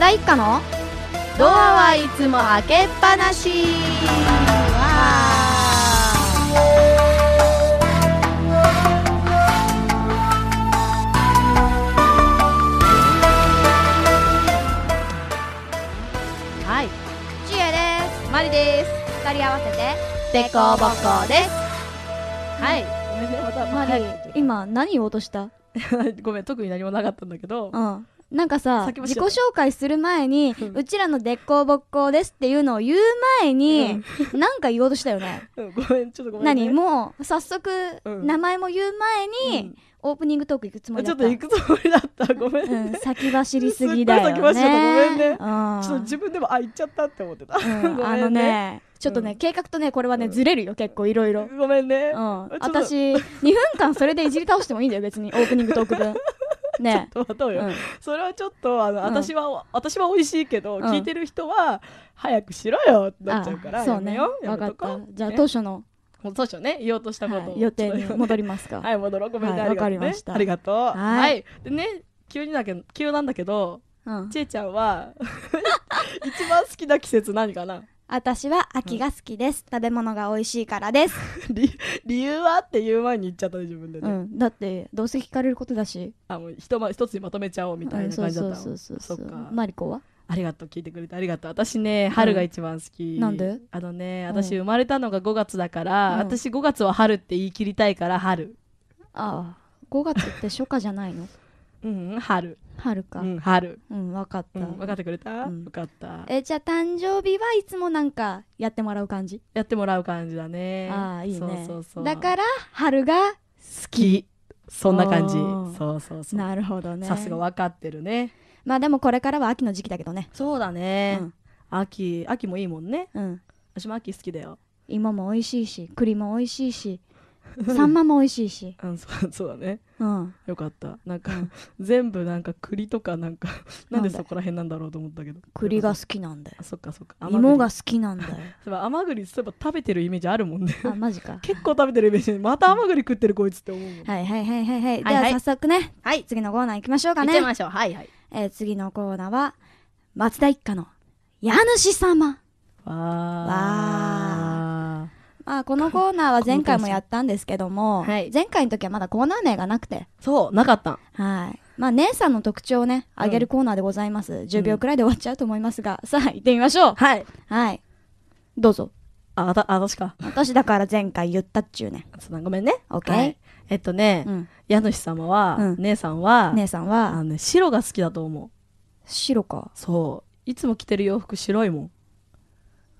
田一家のドアはいつも開けっぱなしはいちえですまりです二人合わせてでこぼこですはいごめんね またまり今何を落とした ごめん特に何もなかったんだけどうんなんかさ自己紹介する前に、うちらのでっこうぼっこですっていうのを言う前に、なんか言おうとしたよねごめんちょっとごめん、何もう早速、名前も言う前に、オープニングトーク行くつもりだったちょっと行くつもりだった ごめん、先走りすぎだよねごめんね、ちょっと自分でもあ行っちゃったって思ってた、あのねちょっとね、計画とねこれはね、ずれるよ結構いろいろごめんね、うん、私2分間それでいじり倒してもいいんだよ別にオープニングトーク分ね、ちょっと待とうよ、うん、それはちょっとあの、私は私は美味しいけど、聞いてる人は早くしろよってなっちゃうからそうね分かったじゃあ当初の当初ね言おうとしたこと、はい、予定に戻りますか はい戻ろうごめんね、はい、かりましたありがとうはいでね急にだけ急なんだけど、うん、ちえちゃんは 一番好きな季節何かな私は秋が好きです、食べ物が美味しいからです、理理由はって言う前に言っちゃったね自分でうん、だってどうせ聞かれることだしあもうひとま一つにまとめちゃおうみたいな感じだったの、うそうそうそうそうかマリコはありがとう聞いてくれてありがとう私ね春が一番好き、なんであのね私生まれたのが5月だから、うん私5月は春って言い切りたいから春ああ5月って初夏じゃないのうん春春か、うん、春うん分かった、うん、分かってくれた、うん、分かったえじゃあ誕生日はいつもなんかやってもらう感じやってもらう感じだねああいいねそうそうだから春が好きそんな感じそうそうそうなるほどねさすが分かってるねまあでもこれからは秋の時期だけどねそうだね、うん、秋秋もいいもんねうん私も秋好きだよ芋も美味しいし栗も美味しいしサンマも美味しいし うんそうそうだね、うん、よかったなんか、全部なんか栗とかなんかなんでそこら辺なんだろうと思ったけど栗が好きなんだよそっかそっか芋が好きなんだよ そう甘栗そういえば食べてるイメージあるもんねあマジか結構食べてるイメージまた甘栗食ってるこいつって思うはいはいはいはいはい、では早速ねはい次のコーナー行きましょうかね行きましょうはいはい、え次のコーナーは松田一家の家主様わあ。わーあこのコーナーは前回もやったんですけども、はい、前回の時はまだコーナー名がなくてそうなかったはいまあ姉さんの特徴をね上げるコーナーでございます、うん、10秒くらいで終わっちゃうと思いますが、うん、さあ行ってみましょうはい、はい、どうぞああた私か私だから前回言ったっちゅうねごめんね OK、はい、えっとね、うん、家主様は、うん、姉さんは姉さんはあの、ね、白が好きだと思う白かそういつも着てる洋服白いもん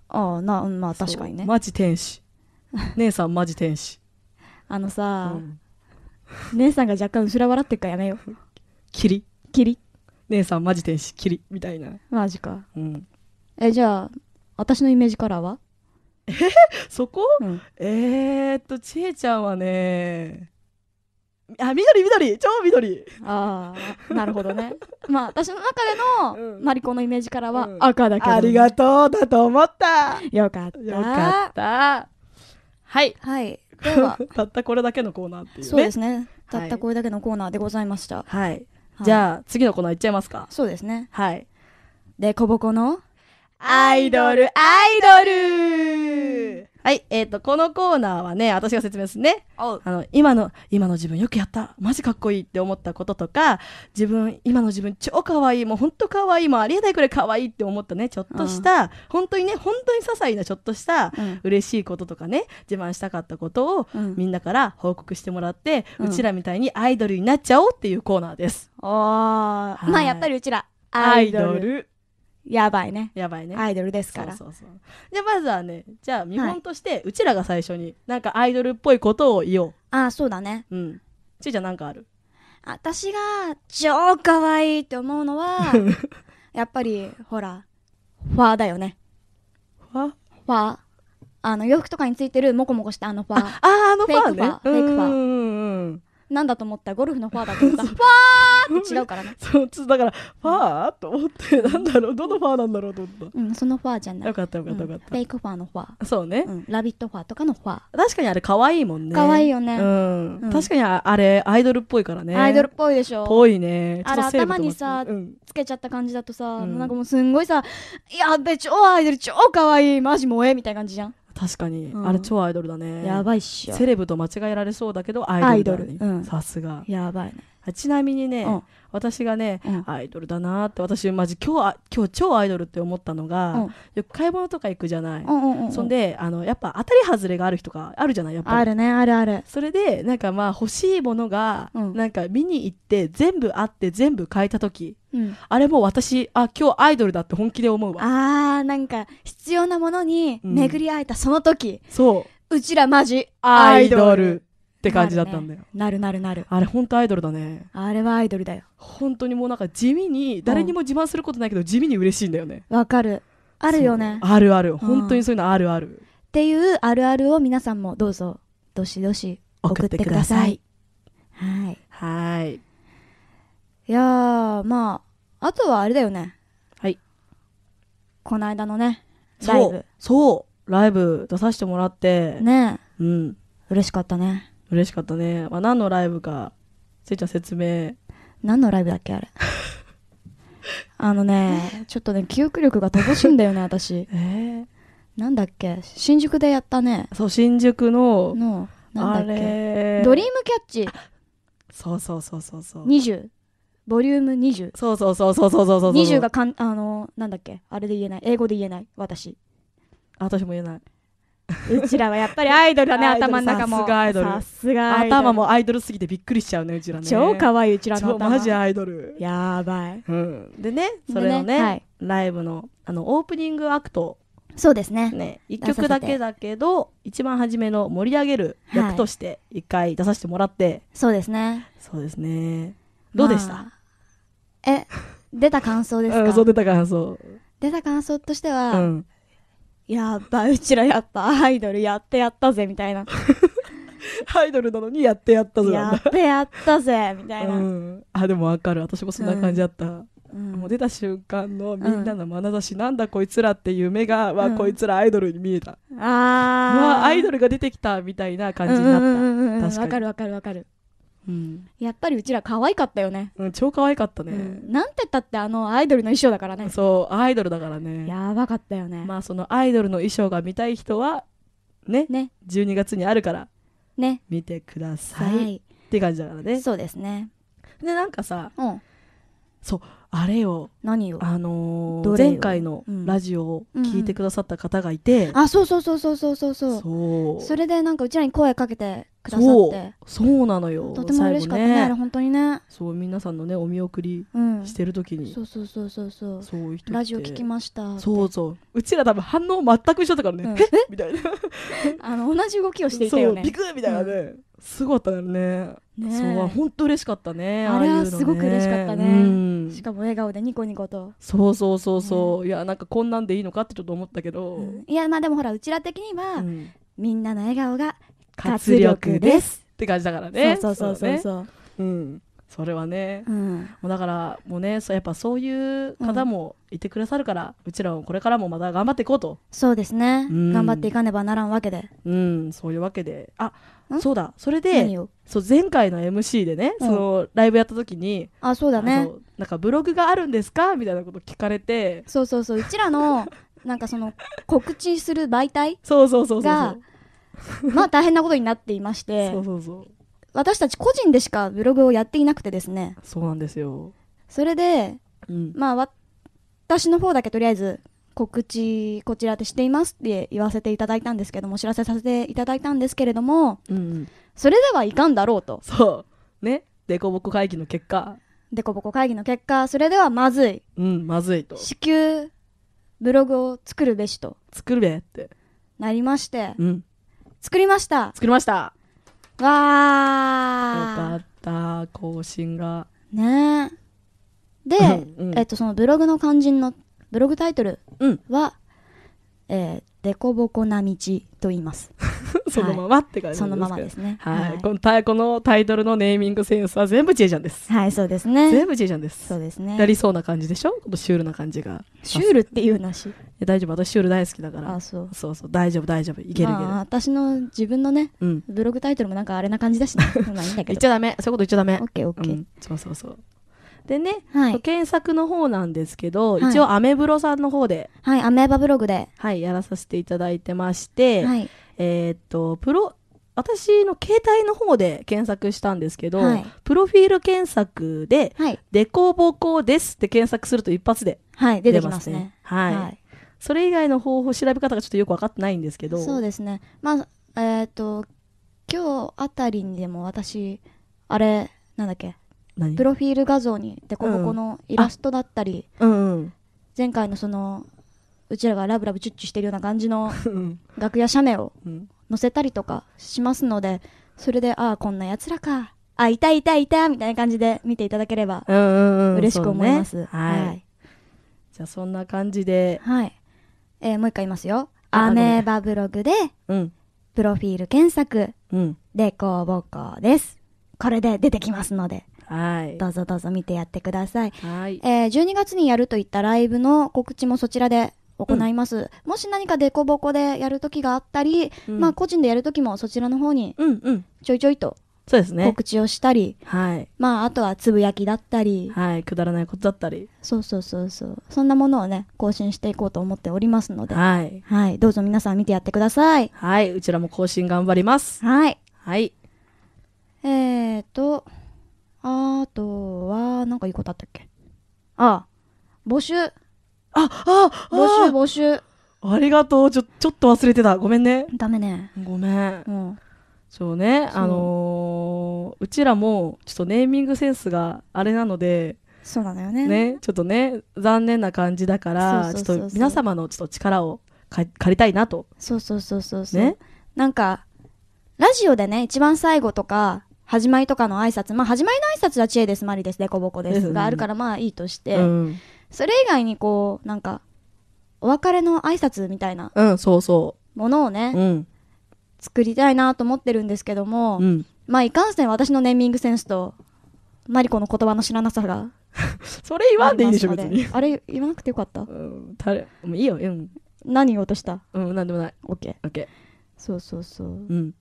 ああなまあ確かにねマジ天使 姉さんマジ天使あのさ、うん姉さんが若干後ろ笑ってっからやめよリキリ姉さんマジ天使リみたいなマジかうんえじゃあ私のイメージカラーはえそこ、うん、えー、っとちえちゃんはねあ緑緑超緑ああなるほどね まあ私の中でのマリコのイメージからは赤だけど、ねありがとうだと思ったよかったよかったはい、はい、ではたったこれだけのコーナーっていうねそうですねたったこれだけのコーナーでございました、はい、はい、じゃあ次のコーナーいっちゃいますかそうですねはいでこぼこのアイドルアイドルはい、えっ、ー、と、このコーナーはね、私が説明するね。あの、今の、今の自分よくやった。マジかっこいいって思ったこととか、自分、今の自分超かわいい。もうほんとかわいい。もうありえないくらいかわいいって思ったね、ちょっとした、本当にね、本当に些細なちょっとした、うん、嬉しいこととかね、自慢したかったことを、うん、みんなから報告してもらって、うん、ちらみたいにアイドルになっちゃおうっていうコーナーです。ああ。まあやっぱりうちら、アイドルやばいねやばいねアイドルですからそうそうそうじゃあまずはねじゃあ見本として、うちらが最初になんかアイドルっぽいことを言おうああそうだねうんちーちゃんなんかある私が超可愛いって思うのは やっぱりほらファーだよねファファーあの洋服とかについてるモコモコしたあのファーあああのファーねフェイクファーフんイなんだと思ったゴルフのファーだと思った ファー違うからね そうだからファーと思ってなんだろうどのファーなんだろうと思ったうんそのファーじゃないよかったよかったよかった、フェイクファーのファーそうね、うん、ラビットファーとかのファー確かにあれ可愛いもんね可愛いよね、うん、うん、確かにあれアイドルっぽいからねアイドルっぽいでしょぽいねあれ頭にさ、うん、つけちゃった感じだとさ、うん、なんかもうすんごいさやべ超アイドル超可愛いマジ萌えみたいな感じじゃん確かに、うん、あれ超アイドルだねやばいっしょセレブと間違えられそうだけどアイドル、ね、さすがやばいねあちなみにね、うん、私がね、うん、アイドルだなって私マジ今日あ今日超アイドルって思ったのが、うん、よく買い物とか行くじゃない、うんうんうんそんであのやっぱ当たり外れがある人かあるじゃないやっぱあるねあるあるそれでなんかまあ欲しいものが、なんか見に行って全部あって全部買えた時、あれも私あ今日アイドルだって本気で思うわあーなんか必要なものに巡り会えたその時、そううちらマジアイドルって感じだったんだよ、ね、なるなるなるあれ本当アイドルだねあれはアイドルだよ本当にもうなんか地味に誰にも自慢することないけど地味に嬉しいんだよねわかるあるよねあるある本当にそういうのあるあるっていうあるあるを皆さんもどうぞどしどし送ってくださいはいはいいやまああとはあれだよねはいこの間のねライブそうライブ出させてもらってねうん嬉しかったね嬉しかったね、まあ、何のライブかせいちゃん説明何のライブだっけあれ あのねちょっとね記憶力が乏しいんだよね私 えー、なんだっけ新宿でやったねそう新宿ののなんだっけドリームキャッチそうそうそうそうそう20ボリューム20そうそうそうそうそうそうそうそう20がかんあのなんだっけあれで言えない英語で言えない私私も言えない うちらはやっぱりアイドルだね頭の中もさすが頭もアイドルすぎてびっくりしちゃうねうちらね超可愛いうちらの頭マジアイドルやばい、うん、でねそれをね、ねはい、ライブのあのオープニングアクトそうですねね1曲だけだけど一番初めの盛り上げる役として1回出させてもらって、はい、そうですねそうですねどうでした、まあ、え出た感想ですか、うん、そう出た感想出た感想としては、うん、やっぱうちらやっぱアイドルやってやったぜみたいな アイドルなのにやってやったぜやってやったぜみたいな、うん、あでもわかる私もそんな感じだった、うんもう出た瞬間のみんなの眼差し、うん、なんだこいつらっていう目が、は、うん、こいつらアイドルに見えたああアイドルが出てきたみたいな感じになったわ、うんうん、かるわかるわかるうん、やっぱりうちら可愛かったよね、うん、超可愛かったね、うん、なんてったってあのアイドルの衣装だからねそうアイドルだからねやばかったよねまあそのアイドルの衣装が見たい人はねね12月にあるからね見てください、はい、って感じだからねそうですねでなんかさ、うん、そうあれよ何よあのー、前回のラジオを聞いてくださった方がいて、うんうん、あそうそうそうそうそうそうそうそれでなんかうちらに声かけてくださってそうなのよとても嬉しかったね、ね、本当にねそう皆さんのねお見送りしてる時に、うん、そうそうそうそうそうそうラジオ聞きましたそうそううちら多分反応全く一緒だからね、うん、えみたいな あの同じ動きをしていたよねビクみたいなね、うん、すごかったよねねそう本当嬉しかったねあれはすごく嬉しかったね、うん、しかも笑顔でニコニコとそうそうそうそう、いやなんかこんなんでいいのかってちょっと思ったけど、いやまあでもほらうちら的には、みんなの笑顔が活力ですって感じだからねそうそうそうそう、んそれはね、うん、もうだからもうねそうやっぱそういう方もいてくださるから、うちらもこれからもまた頑張っていこうとそうですね、頑張っていかねばならんわけでうんそういうわけであそうだそれでそう前回の MC でね、そのライブやった時にあそうだねなんかブログがあるんですかみたいなこと聞かれてそうそうそううちらのなんかその告知する媒体が そうそうそうそう まあ大変なことになっていましてそうそうそう私たち個人でしかブログをやっていなくてですねそうなんですよそれで、うん、まあ私の方だけとりあえず告知こちらでしていますって言わせていただいたんですけども知らせさせていただいたんですけれども、うんうん、それではいかんだろうとそうねデコボコ会議の結果デコボコ会議の結果それではまずいうんまずいと至急ブログを作るべしと作るべってなりまして、うん、作りました作りましたわーよかった更新がねで、うん、えっとそのブログの肝心のブログタイトルは「うん、えー、デコボコな道」と言います そのままって感じです、はい、そのままですね。はい。はい、このタこのタイトルのネーミングセンスは全部ちえちゃんです。はい、そうですね。全部ちえちゃんです。そうですね。なりそうな感じでしょ。シュールな感じが。シュールっていうなし。大丈夫。私シュール大好きだから。あ、そう。そうそう。大丈夫大丈夫。いけるけど。まあ、私の自分のね、うん、ブログタイトルもなんかあれな感じだし、ね、まあいいんだけど。言っちゃダメ。そういうこと言っちゃダメ。オッケーオッケー。そうそうそう。でね、はい、検索の方なんですけど、はい、一応アメブロさんの方ではいアメーバブログではいやらさせていただいてまして、はい、えー、っとプロ私の携帯の方で検索したんですけど、はい、プロフィール検索で「でこぼこです」って検索すると一発で出ますね。はい、ねはいはい、それ以外の方法調べ方がちょっとよく分かってないんですけどそうですねまあえっ、と今日あたりにでも私あれなんだっけプロフィール画像にでこぼこのイラストだったり、うんうん、前回のそのうちらがラブラブチュッチュしてるような感じの 楽屋写メを載せたりとかしますので、それで、ああ、こんなやつらか。あ、いたいたいたみたいな感じで見ていただければ、嬉しく思います。はい、じゃあ、そんな感じで。はい。えー、もう一回言いますよ。アメーバブログで、うん、プロフィール検索、うん、でこうぼこうです。これで出てきますので。はい、どうぞどうぞ見てやってください、はいえー、12月にやるといったライブの告知もそちらで行います、もし何か凸凹でやる時があったり、まあ個人でやる時もそちらの方にちょいちょいとそうですね。告知をしたり、はい。まあ、あとはつぶやきだったり、はい。くだらないことだったり。そうそうそうそう。そんなものをね、更新していこうと思っておりますので、はい。はい。どうぞ皆さん見てやってください。はい。うちらも更新頑張ります。はい。はい。えーと、あとは、なんかいいことあったっけああ、募集。ああ募集募集ありがとうちょちょっと忘れてたごめんねダメねごめん、うん、そうねあのー、うちらもちょっとネーミングセンスがあれなのでそうなのよねねちょっとね残念な感じだからちょっと皆様のちょっと力を借りたいなとそうそうそうそうそう、ね、なんかラジオでね一番最後とか始まりとかの挨拶まあ始まりの挨拶は知恵ですマリですデコボコですがあるからまあいいとして、うんそれ以外にこうなんかお別れの挨拶みたいなうんそうそものをね、うん作りたいなと思ってるんですけども、うんまあいかんせん私のネーミングセンスとマリコの言葉の知らなさが それ言わんでいいでしょあ別にあれ言わなくてよかったうん誰もういいようん何言おうとしたうんなんでもない OK オッケそうそうそううん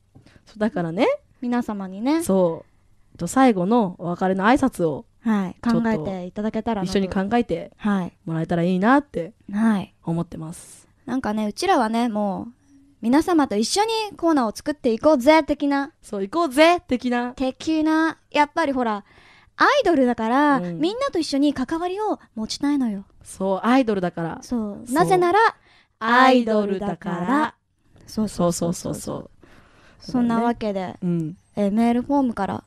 そうだからね皆様にねそうと最後のお別れの挨拶をはい、考えていただけたら一緒に考えてはいもらえたらいいなってはい思ってます、なんかねうちらはねもう皆様と一緒にコーナーを作っていこうぜ的なそう行こうぜ的な的なやっぱりほらアイドルだから、うん、みんなと一緒に関わりを持ちたいのよそうアイドルだからそうなぜならアイドルだからそうそうそうそうそうそんなわけで、うん、えメールフォームから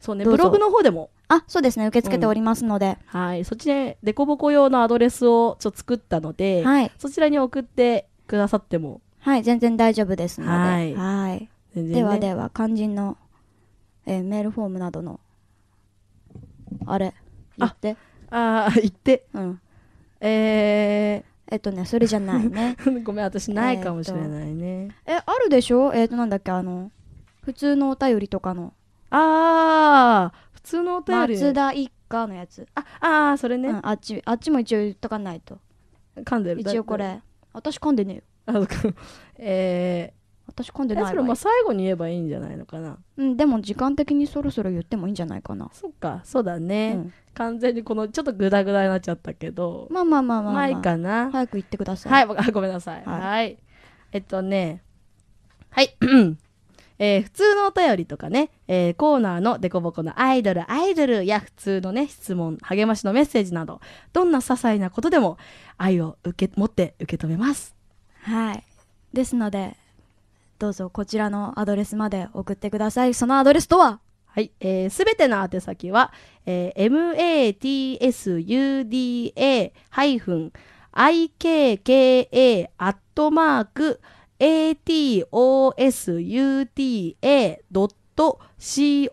そうねブログの方でもあ、そうですね。受け付けておりますので。うん、はい。そっちで、デコボコ用のアドレスをちょっと作ったので、はい、そちらに送ってくださっても。はい、全然大丈夫ですので。はい。はいね、ではでは、肝心の、えー、メールフォームなどの、あれ、言って。ああ、言って。うん。えー、えっとね、それじゃないね。ごめん、私ないかもしれないね。えー、あるでしょえっ、ー、と、なんだっけ、あの、普通のお便りとかの。ああ、通のお便り松田一家のやつあああそれね、うん、あっちあっちも一応言っとかないと噛んでる一応これ私噛んでねえよあそか えー、私噛んでないそれまあ最後に言えばいいんじゃないのかなうんでも時間的にそろそろ言ってもいいんじゃないかなそっかそうだね、うん、完全にこのちょっとグダグダになっちゃったけどまあまあまあまあ、まあ、かな早く言ってくださいはいごめんなさいはい、はい、えっとねはい えー、普通のお便りとかね、えー、コーナーのデコボコのアイドル、アイドルや普通のね、質問、励ましのメッセージなど、どんな些細なことでも愛を受け持って受け止めます。はい。ですので、どうぞこちらのアドレスまで送ってください。そのアドレスとははい、す、えー、べ、ての宛先は、えー、matsuda-ikka アットマーク atsuta.com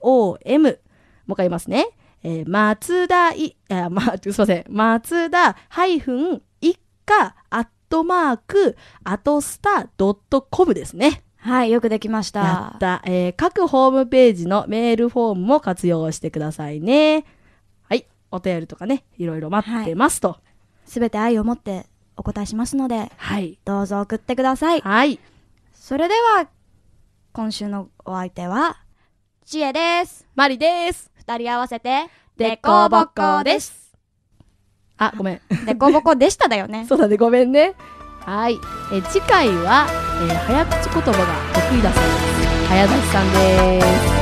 o もう一回言いますね。えー、松田い、えま、すいません。松田ハイフン一家アットマークアトスタドットコムですね。はい、よくできました。やった、えー。各ホームページのメールフォームも活用してくださいね。はい、お便りとかね、いろいろ待ってますと。す、はい、べ、て愛を持ってお答えしますので、はい、どうぞ送ってください。はい。それでは、今週のお相手は、ちえです。まりです。二人合わせて、でこぼこです。あ、ごめん。でこぼこでしただよね。そうだね、ごめんね。はい。え次回は、えー、早口言葉が得意だそうです。早口さんです。